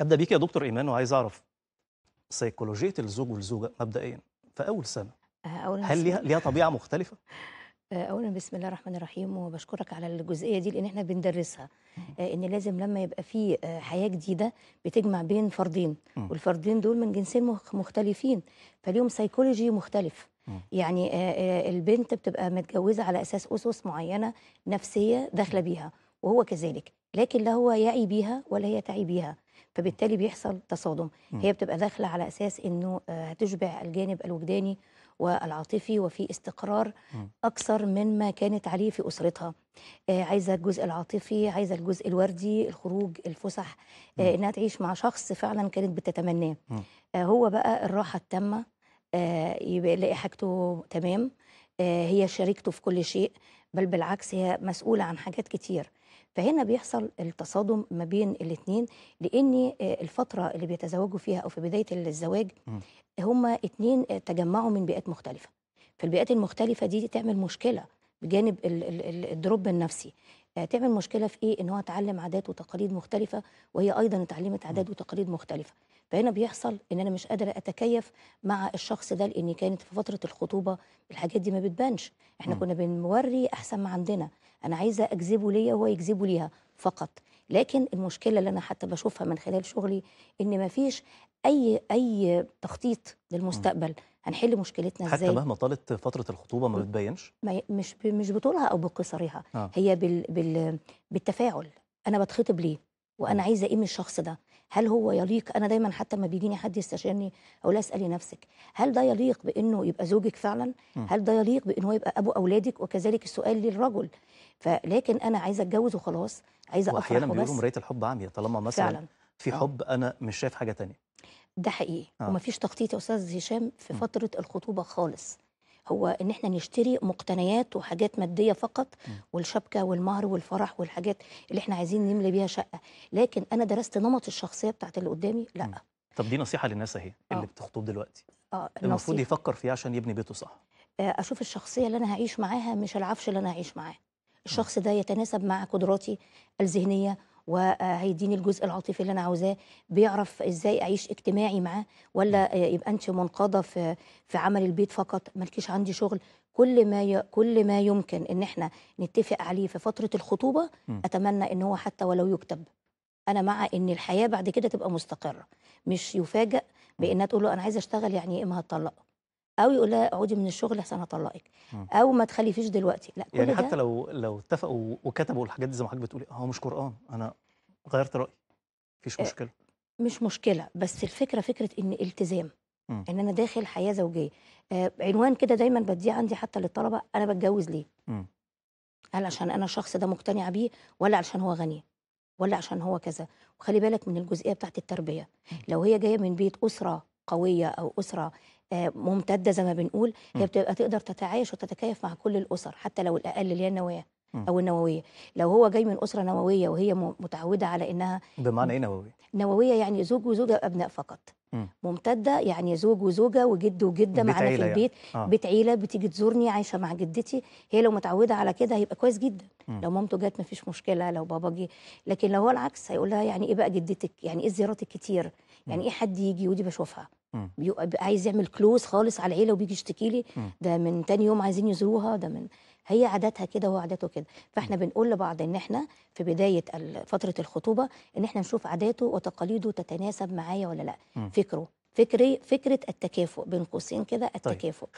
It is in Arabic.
ابدا بيك يا دكتور ايمان وعايز اعرف سيكولوجيه الزوج والزوجه مبدئيا في اول سنه آه، أولا هل ليها ليها طبيعه مختلفه؟ آه، اولا بسم الله الرحمن الرحيم وبشكرك على الجزئيه دي لان احنا بندرسها آه، ان لازم لما يبقى في حياه جديده بتجمع بين فردين والفردين دول من جنسين مختلفين فليهم سيكولوجي مختلف يعني البنت بتبقى متجوزه على اساس اسس معينه نفسيه داخله بيها وهو كذلك لكن لا هو يعي بيها ولا هي تعي بيها فبالتالي بيحصل تصادم هي بتبقى داخله على اساس انه آه، هتشبع الجانب الوجداني والعاطفي وفي استقرار اكثر من ما كانت عليه في اسرتها آه، عايزه الجزء العاطفي عايزه الجزء الوردي الخروج الفسح آه، انها تعيش مع شخص فعلا كانت بتتمناه هو بقى الراحه التامه يبقى يلاقي حاجته تمام هي شريكته في كل شيء بل بالعكس هي مسؤوله عن حاجات كتير فهنا بيحصل التصادم ما بين الاثنين لان آه، الفتره اللي بيتزوجوا فيها او في بدايه الزواج هما اثنين آه، تجمعوا من بيئات مختلفه فالبيئات المختلفه دي تعمل مشكله بجانب الدروب النفسي آه، تعمل مشكله في ايه ان هو اتعلم عادات وتقاليد مختلفه وهي ايضا اتعلمت عادات وتقاليد مختلفه فهنا بيحصل ان انا مش قادره اتكيف مع الشخص ده لان كانت في فتره الخطوبه الحاجات دي ما بتبانش احنا م. كنا بنوري احسن ما عندنا انا عايزه اجذبه ليا وهو يجذبه ليها فقط لكن المشكله اللي انا حتى بشوفها من خلال شغلي ان ما فيش اي اي تخطيط للمستقبل هنحل مشكلتنا حتى ازاي حتى مهما طالت فتره الخطوبه ما بتبينش ما مش ب... مش بطولها او بقصرها آه. هي بال... بال... بالتفاعل انا بتخطب ليه وانا عايزه ايه من الشخص ده هل هو يليق انا دايما حتى ما بيجيني حد يستشيرني اقول اسالي نفسك هل ده يليق بانه يبقى زوجك فعلا هل ده يليق بانه يبقى ابو اولادك وكذلك السؤال للرجل فلكن انا عايزه اتجوز وخلاص عايزه افرح واحيانا بيقولوا مرايه الحب عاميه طالما مثلا فعلا. في آه. حب انا مش شايف حاجه تانية ده حقيقي آه. ومفيش تخطيط يا استاذ هشام في فتره الخطوبه خالص هو ان احنا نشتري مقتنيات وحاجات ماديه فقط والشبكه والمهر والفرح والحاجات اللي احنا عايزين نملي بيها شقه لكن انا درست نمط الشخصيه بتاعت اللي قدامي لا م. طب دي نصيحه للناس اهي آه. اللي آه. بتخطب دلوقتي آه المفروض يفكر فيها عشان يبني بيته صح آه اشوف الشخصيه اللي انا هعيش معاها مش العفش اللي انا هعيش معاه الشخص ده يتناسب مع قدراتي الذهنيه وهيديني الجزء العاطفي اللي انا عاوزاه بيعرف ازاي اعيش اجتماعي معاه ولا آه، يبقى انت منقاده في في عمل البيت فقط مالكيش عندي شغل كل ما ي... كل ما يمكن ان احنا نتفق عليه في فتره الخطوبه م. اتمنى ان هو حتى ولو يكتب انا مع ان الحياه بعد كده تبقى مستقره مش يفاجئ بانها تقول له انا عايزه اشتغل يعني ايه ما هتطلقه او يقول لها اقعدي من الشغل احسن هطلقك آه. او ما تخلفيش دلوقتي لا يعني حتى لو لو اتفقوا وكتبوا الحاجات دي زي ما حضرتك بتقولي هو مش قران انا غيرت رايي مفيش آه، مشكله مش مشكله بس الفكره فكره ان التزام ان انا داخل حياه زوجيه آه، عنوان كده دايما بديه عندي حتى للطلبه انا بتجوز ليه هل عشان انا الشخص ده مقتنعه بيه ولا عشان هو غني ولا عشان هو كذا وخلي بالك من الجزئيه بتاعت التربيه لو هي جايه من بيت اسره قويه او اسره آه، ممتده زي ما بنقول هي بتبقى تقدر تتعايش وتتكيف مع كل الاسر حتى لو الاقل اللي هي النواه او النوويه لو هو جاي من اسره نوويه وهي متعوده على انها بمعنى ايه نوويه نوويه يعني زوج وزوجه ابناء فقط ممتده يعني زوج وزوجه وجد وجده معانا في يعني. البيت يعني. آه. بيت عيله بتيجي تزورني عايشه مع جدتي هي لو متعوده على كده هيبقى كويس جدا مم. لو مامته جت مفيش مشكله لو بابا جه لكن لو هو العكس هيقول لها يعني ايه بقى جدتك يعني ايه الزيارات الكتير يعني ايه حد يجي ودي بشوفها بيبقى عايز يعمل كلوز خالص على العيله وبيجي يشتكي لي ده من تاني يوم عايزين يزوروها ده من هي عاداتها كده وهو عاداته كده فاحنا بنقول لبعض ان احنا في بدايه فتره الخطوبه ان احنا نشوف عاداته وتقاليده تتناسب معايا ولا لا فكره فكري فكره التكافؤ بين قوسين كده طيب، التكافؤ طيب.